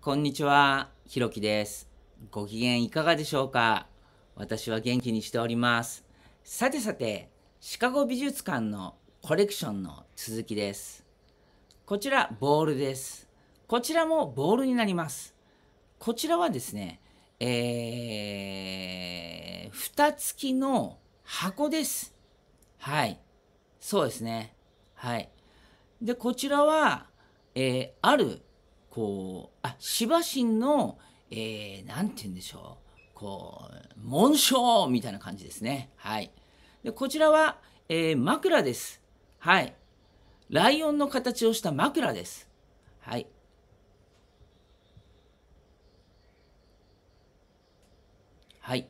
こんにちは、ひろきです。ご機嫌いかがでしょうか私は元気にしております。さてさて、シカゴ美術館のコレクションの続きです。こちら、ボールです。こちらもボールになります。こちらはですね、えー、蓋付きの箱です。はい。そうですね。はい。で、こちらは、えー、あるこうあ芝神の、えー、なんて言うんでしょうこう紋章みたいな感じですねはいでこちらは、えー、枕ですはいライオンの形をした枕ですはいはい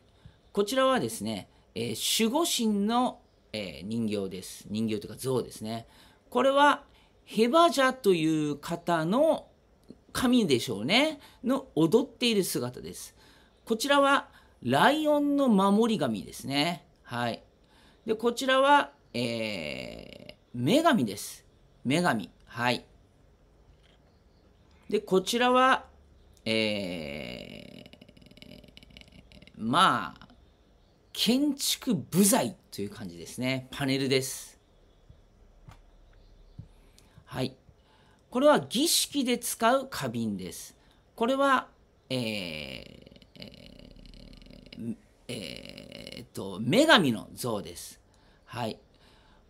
こちらはですね、えー、守護神の、えー、人形です人形というか像ですねこれはヘバジャという方の神でしょうねの踊っている姿ですこちらはライオンの守り神ですねはいでこちらは、えー、女神です女神はいでこちらはえー、まあ建築部材という感じですねパネルですはいこれは儀式で使う花瓶です。これは、えーえー、っと、女神の像です。はい。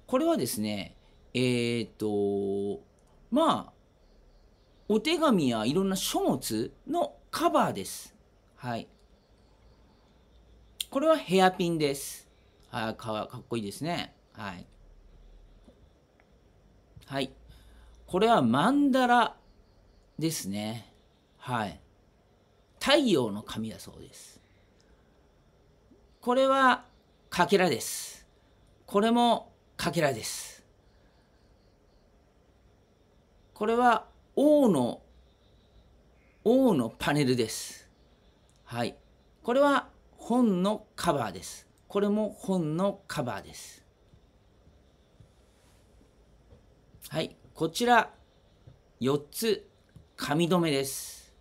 これはですね、えー、っと、まあ、お手紙やいろんな書物のカバーです。はい。これはヘアピンです。はい、かっこいいですね。はい。はい。これはマンダラですね。はい。太陽の神だそうです。これはかけらです。これもかけらです。これは王の王のパネルです。はい。これは本のカバーです。これも本のカバーです。はい。こちら4つ紙留めです。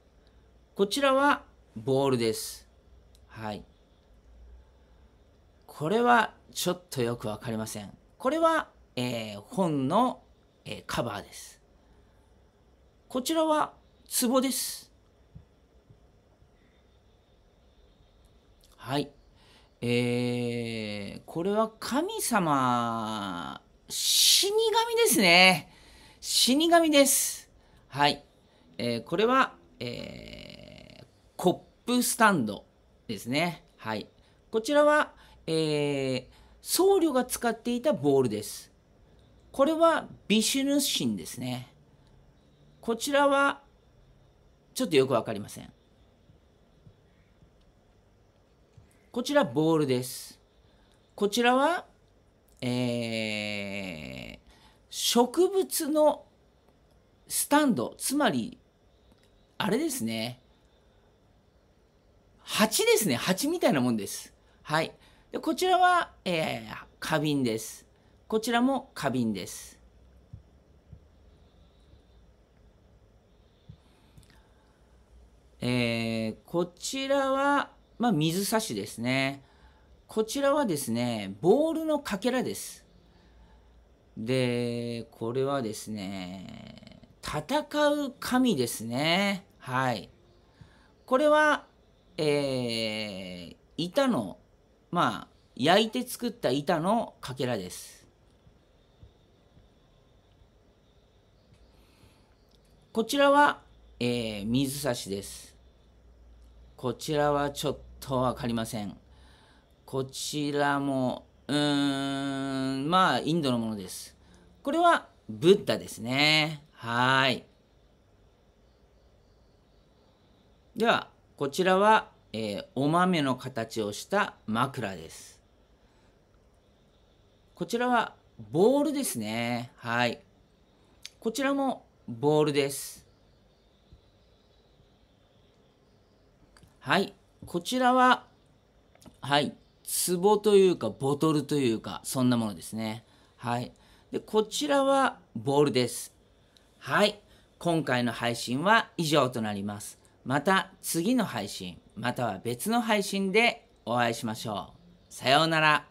こちらはボールです。はい。これはちょっとよくわかりません。これは、えー、本の、えー、カバーです。こちらは壺です。はい。えー、これは神様、死神ですね。死神です。はい。えー、これは、えー、コップスタンドですね。はい。こちらは、えー、僧侶が使っていたボールです。これはビシュヌ神ですね。こちらは、ちょっとよくわかりません。こちらボールです。こちらは、えー、植物のスタンド、つまり、あれですね。鉢ですね。鉢みたいなもんです。はい。でこちらは、えー、花瓶です。こちらも花瓶です。えー、こちらは、まあ、水差しですね。こちらはですね、ボールのかけらです。で、これはですね、戦う神ですね。はい。これは、えー、板の、まあ、焼いて作った板のかけらです。こちらは、えー、水差しです。こちらはちょっとわかりません。こちらもうーん、まあ、インドのものです。これは、ブッダですね。はい。では、こちらは、えー、お豆の形をした枕です。こちらは、ボールですね。はい。こちらも、ボールです。はい。こちらは、はい。壺というかボトルというかそんなものですねはいでこちらはボールですはい今回の配信は以上となりますまた次の配信または別の配信でお会いしましょうさようなら